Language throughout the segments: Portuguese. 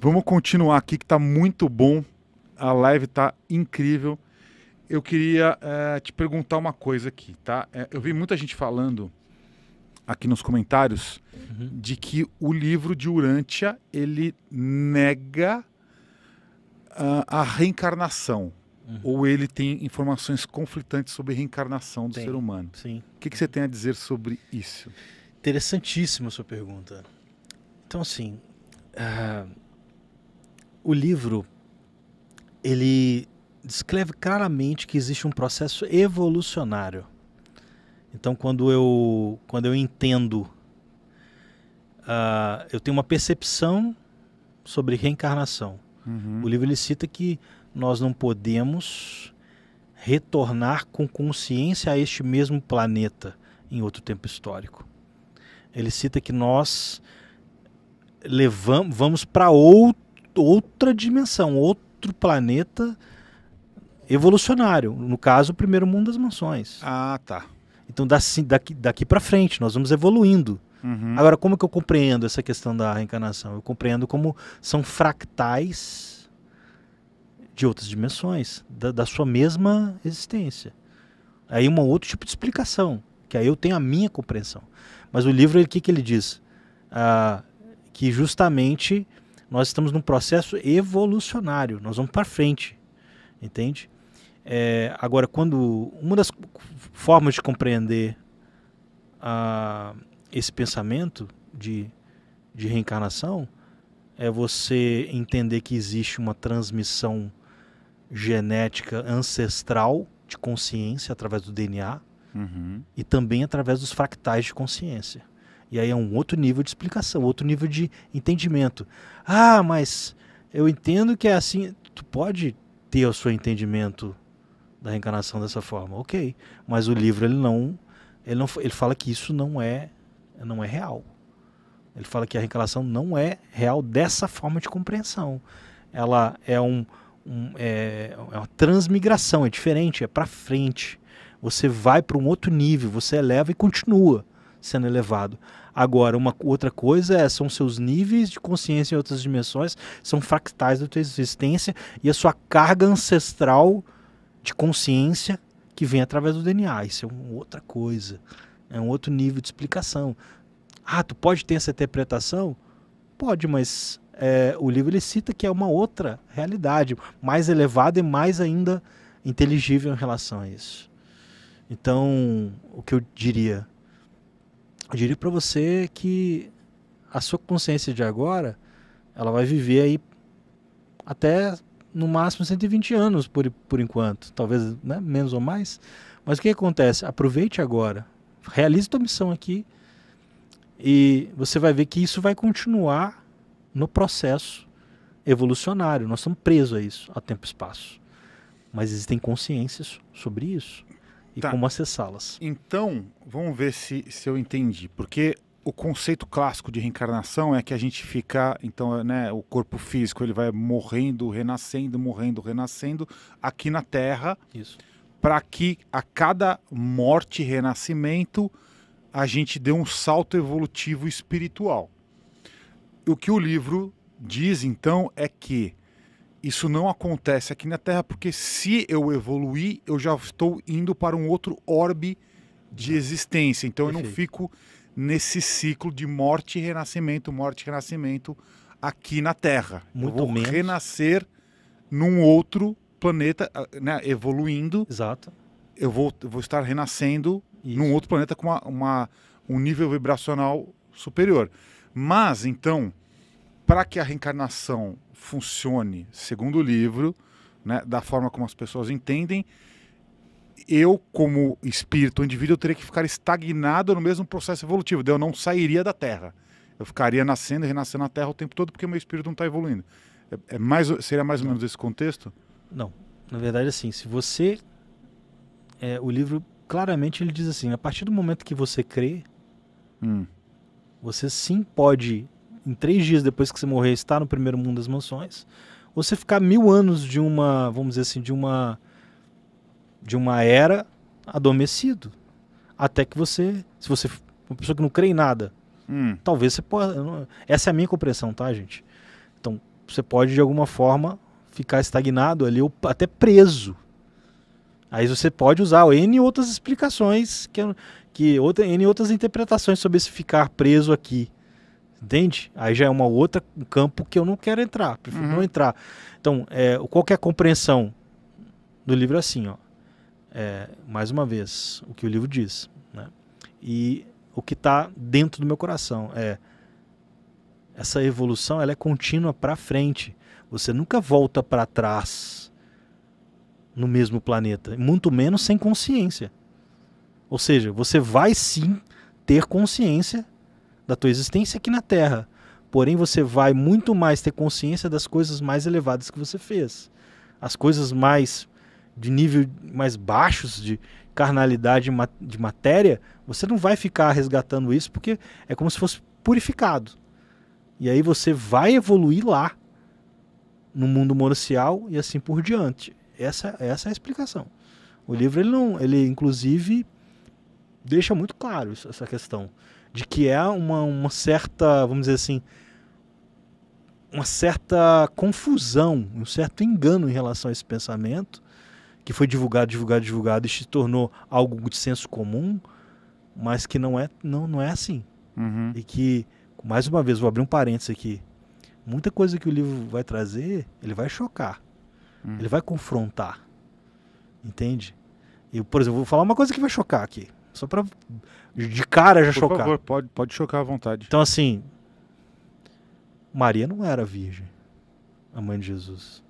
Vamos continuar aqui que tá muito bom. A live tá incrível. Eu queria é, te perguntar uma coisa aqui, tá? É, eu vi muita gente falando aqui nos comentários uhum. de que o livro de Urântia ele nega uh, a reencarnação. Uhum. Ou ele tem informações conflitantes sobre reencarnação do tem. ser humano. Sim. O que, que você tem a dizer sobre isso? Interessantíssima a sua pergunta. Então, assim, uh o livro ele descreve claramente que existe um processo evolucionário. Então, quando eu, quando eu entendo, uh, eu tenho uma percepção sobre reencarnação. Uhum. O livro ele cita que nós não podemos retornar com consciência a este mesmo planeta em outro tempo histórico. Ele cita que nós levamos, vamos para outro outra dimensão, outro planeta evolucionário. No caso, o primeiro mundo das mansões. Ah, tá. Então, daqui, daqui, para frente, nós vamos evoluindo. Uhum. Agora, como que eu compreendo essa questão da reencarnação? Eu compreendo como são fractais de outras dimensões, da, da sua mesma existência. Aí um outro tipo de explicação, que aí eu tenho a minha compreensão. Mas o livro, o que, que ele diz? Ah, que justamente nós estamos num processo evolucionário, nós vamos para frente, entende? É, agora, quando uma das formas de compreender a, ah, esse pensamento de, de reencarnação é você entender que existe uma transmissão genética ancestral de consciência através do DNA uhum. e também através dos fractais de consciência. E aí é um outro nível de explicação, outro nível de entendimento. Ah, mas eu entendo que é assim. Tu pode ter o seu entendimento da reencarnação dessa forma, ok? Mas o livro ele não, ele não, ele fala que isso não é, não é real. Ele fala que a reencarnação não é real dessa forma de compreensão. Ela é um, um é, é uma transmigração, é diferente, é para frente. Você vai para um outro nível, você eleva e continua sendo elevado. Agora, uma outra coisa é, são seus níveis de consciência em outras dimensões, são fractais da tua existência e a sua carga ancestral de consciência que vem através do DNA. Isso é uma outra coisa, é um outro nível de explicação. Ah, tu pode ter essa interpretação? Pode, mas é, o livro ele cita que é uma outra realidade, mais elevada e mais ainda inteligível em relação a isso. Então, o que eu diria eu diria para você que a sua consciência de agora, ela vai viver aí até no máximo 120 anos por, por enquanto, talvez né, menos ou mais. Mas o que acontece? Aproveite agora, realize tua missão aqui e você vai ver que isso vai continuar no processo evolucionário. Nós estamos presos a isso, a tempo e espaço. Mas existem consciências sobre isso e tá. como acessá-las. Então, vamos ver se, se eu entendi. Porque o conceito clássico de reencarnação é que a gente fica, então, né, o corpo físico ele vai morrendo, renascendo, morrendo, renascendo aqui na Terra. Isso. Para que a cada morte e renascimento a gente dê um salto evolutivo espiritual. O que o livro diz então é que isso não acontece aqui na Terra, porque se eu evoluir, eu já estou indo para um outro orbe de existência. Então Perfeito. eu não fico nesse ciclo de morte e renascimento, morte e renascimento aqui na Terra. Muito eu vou menos. renascer num outro planeta, ah, né, evoluindo. Exato. Eu vou, eu vou estar renascendo isso. num outro planeta com uma, uma, um nível vibracional superior. Mas, então, para que a reencarnação funcione, segundo o livro, né, da forma como as pessoas entendem, eu, como espírito, indivíduo, teria que ficar estagnado no mesmo processo evolutivo. Eu não sairia da Terra. Eu ficaria nascendo e renascendo na Terra o tempo todo porque meu espírito não está evoluindo. É, é, mais, seria mais ou menos esse contexto? Não. Na verdade, assim, se você. É, o livro claramente ele diz assim: a partir do momento que você crê, hum. você sim pode em três dias depois que você morrer está no primeiro mundo das mansões, ou você ficar mil anos de uma, vamos dizer assim, de uma de uma era adormecido, até que você, se você uma pessoa que não crê em nada, hum. talvez você possa. Essa é a minha compreensão, tá, gente? Então você pode de alguma forma ficar estagnado ali ou até preso. Aí você pode usar N outras explicações, que, que outra, N outras interpretações sobre esse ficar preso aqui. Entende? Aí já é uma outra um campo que eu não quero entrar, prefiro uhum. não entrar. Então, é, qual é a compreensão do livro é assim, ó. É, mais uma vez, o que o livro diz. Né? E o que está dentro do meu coração é essa evolução ela é contínua para frente. Você nunca volta para trás no mesmo planeta, muito menos sem consciência. Ou seja, você vai sim ter consciência da tua existência aqui na Terra. Porém, você vai muito mais ter consciência das coisas mais elevadas que você fez. As coisas mais de nível mais baixos de carnalidade de matéria, você não vai ficar resgatando isso porque é como se fosse purificado. E aí você vai evoluir lá no mundo moracial e assim por diante. Essa, essa é a explicação. O livro ele não, ele inclusive deixa muito claro essa questão de que é uma, uma certa, vamos dizer assim, uma certa confusão, um certo engano em relação a esse pensamento, que foi divulgado, divulgado, divulgado e se tornou algo de senso comum, mas que não é, não, não é assim. Uhum. E que, mais uma vez, vou abrir um parênteses aqui. Muita coisa que o livro vai trazer, ele vai chocar. Uhum. Ele vai confrontar. Entende? Eu, por exemplo, vou falar uma coisa que vai chocar aqui. Só pra de cara já Por chocar. Por favor, pode, pode chocar à vontade. Então, assim, Maria não era virgem, a mãe de Jesus.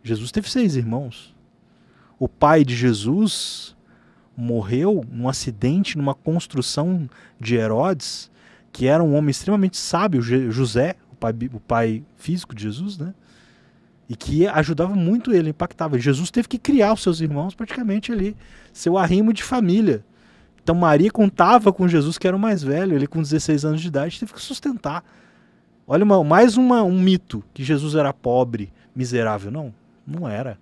Jesus teve seis irmãos. O pai de Jesus morreu num acidente, numa construção de Herodes, que era um homem extremamente sábio, José, o pai, o pai físico de Jesus, né? e que ajudava muito ele, impactava. Jesus teve que criar os seus irmãos praticamente ali, seu arrimo de família. Então Maria contava com Jesus, que era o mais velho, ele com 16 anos de idade teve que sustentar. Olha uma, mais uma, um mito, que Jesus era pobre, miserável. Não, não era.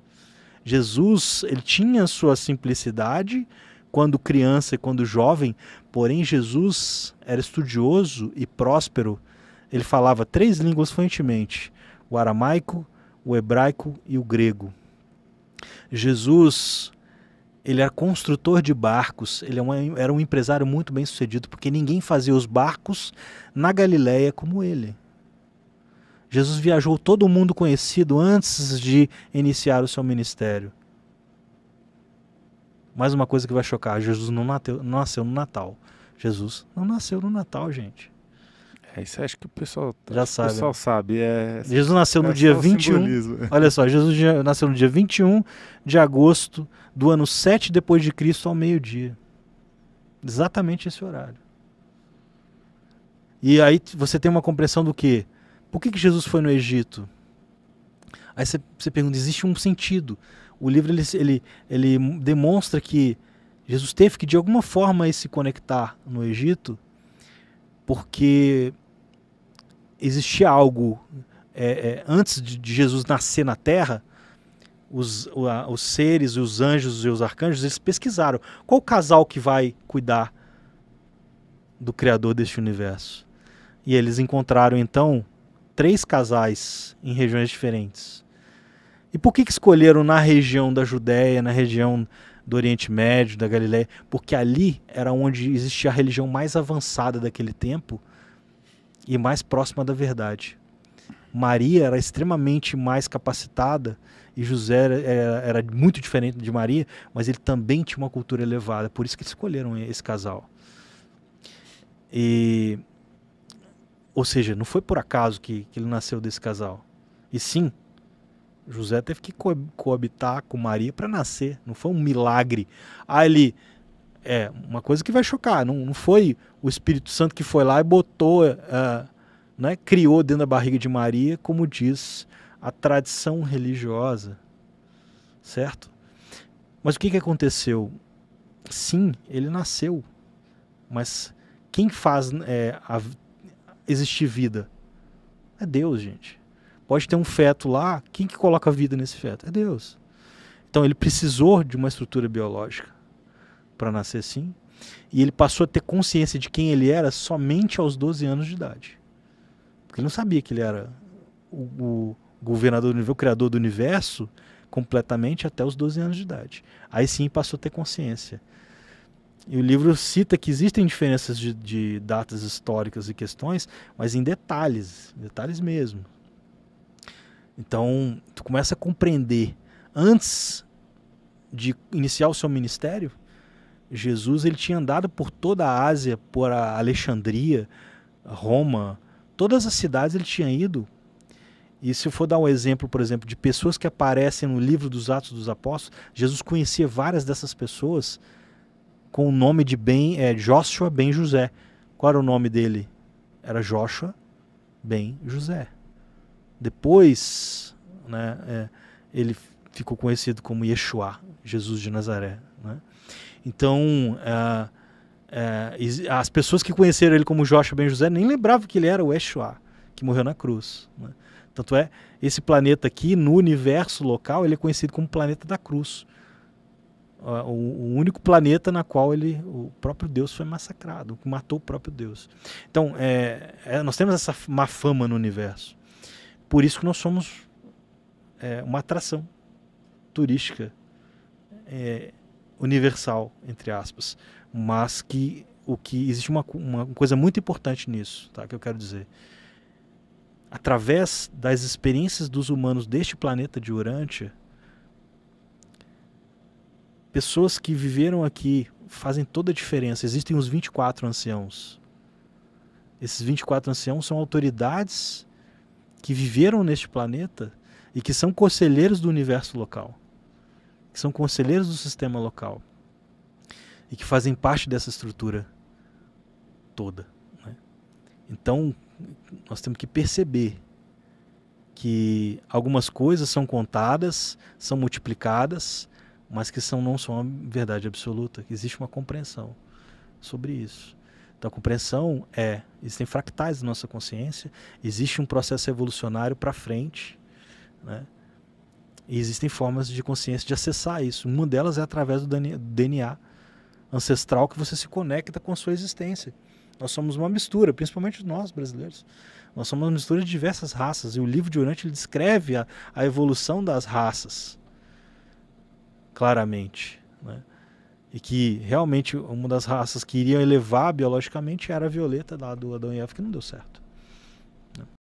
Jesus, ele tinha sua simplicidade quando criança e quando jovem, porém Jesus era estudioso e próspero. Ele falava três línguas fluentemente: o aramaico, o hebraico e o grego. Jesus ele era construtor de barcos, ele é era um empresário muito bem sucedido, porque ninguém fazia os barcos na Galiléia como ele. Jesus viajou todo mundo conhecido antes de iniciar o seu ministério. Mais uma coisa que vai chocar: Jesus não nasceu, não nasceu no Natal. Jesus não nasceu no Natal, gente. É, isso acho que o pessoal já sabe. O pessoal sabe. É, Jesus nasceu no é dia 21. Simbolismo. Olha só, Jesus nasceu no dia 21 de agosto do ano 7 depois de Cristo ao meio-dia. Exatamente esse horário. E aí você tem uma compreensão do quê? Por que, que Jesus foi no Egito? Aí você, você pergunta, existe um sentido. O livro ele, ele, ele demonstra que Jesus teve que de alguma forma se conectar no Egito, porque existia algo é, é, antes de, de Jesus nascer na Terra, os, o, a, os seres, os anjos e os arcanjos, eles pesquisaram qual casal que vai cuidar do Criador deste universo. E eles encontraram então três casais em regiões diferentes. E por que, que escolheram na região da Judéia, na região do Oriente Médio, da Galiléia? Porque ali era onde existia a religião mais avançada daquele tempo e mais próxima da verdade. Maria era extremamente mais capacitada e José era, era, muito diferente de Maria, mas ele também tinha uma cultura elevada, por isso que eles escolheram esse casal. E, ou seja, não foi por acaso que, que ele nasceu desse casal. E sim, José teve que co coabitar com Maria para nascer, não foi um milagre. Ah, ele é uma coisa que vai chocar. Não, não foi o Espírito Santo que foi lá e botou, uh, né, criou dentro da barriga de Maria, como diz a tradição religiosa, certo? Mas o que, que aconteceu? Sim, ele nasceu, mas quem faz é, a, existir vida? É Deus, gente. Pode ter um feto lá, quem que coloca vida nesse feto? É Deus. Então ele precisou de uma estrutura biológica para nascer sim, e ele passou a ter consciência de quem ele era somente aos 12 anos de idade. Porque ele não sabia que ele era o, o governador do universo, o criador do universo, completamente até os 12 anos de idade. Aí sim passou a ter consciência. E o livro cita que existem diferenças de, de datas históricas e questões, mas em detalhes, detalhes mesmo. Então, tu começa a compreender antes de iniciar o seu ministério, Jesus ele tinha andado por toda a Ásia, por a Alexandria, Roma, todas as cidades ele tinha ido. E se eu for dar um exemplo, por exemplo, de pessoas que aparecem no livro dos Atos dos Apóstolos, Jesus conhecia várias dessas pessoas com o nome de Ben, é, Joshua Ben José. Qual era o nome dele? Era Joshua Ben José. Depois, né, é, ele ficou conhecido como Yeshua, Jesus de Nazaré, né? Então, é, é, as pessoas que conheceram ele como Joshua Ben José nem lembravam que ele era o Eshua, que morreu na cruz. Né? Tanto é, esse planeta aqui, no universo local, ele é conhecido como planeta da cruz. o, o, único planeta na qual ele, o próprio Deus foi massacrado, que matou o próprio Deus. Então, é, é, nós temos essa má fama no universo. Por isso que nós somos é, uma atração turística é, universal, entre aspas, mas que o que existe uma, uma coisa muito importante nisso, tá? Que eu quero dizer. Através das experiências dos humanos deste planeta de Urântia, pessoas que viveram aqui fazem toda a diferença. Existem os 24 anciãos. Esses 24 anciãos são autoridades que viveram neste planeta e que são conselheiros do universo local que são conselheiros do sistema local e que fazem parte dessa estrutura toda. Né? Então, nós temos que perceber que algumas coisas são contadas, são multiplicadas, mas que são, não são uma verdade absoluta, que existe uma compreensão sobre isso. Então, a compreensão é: existem fractais da nossa consciência, existe um processo evolucionário para frente, né? E existem formas de consciência de acessar isso. Uma delas é através do DNA ancestral que você se conecta com a sua existência. Nós somos uma mistura, principalmente nós brasileiros. Nós somos uma mistura de diversas raças e o livro de Orante ele descreve a, a evolução das raças claramente, né? E que realmente uma das raças que iriam elevar biologicamente era a violeta lá do Adão e Eva que não deu certo.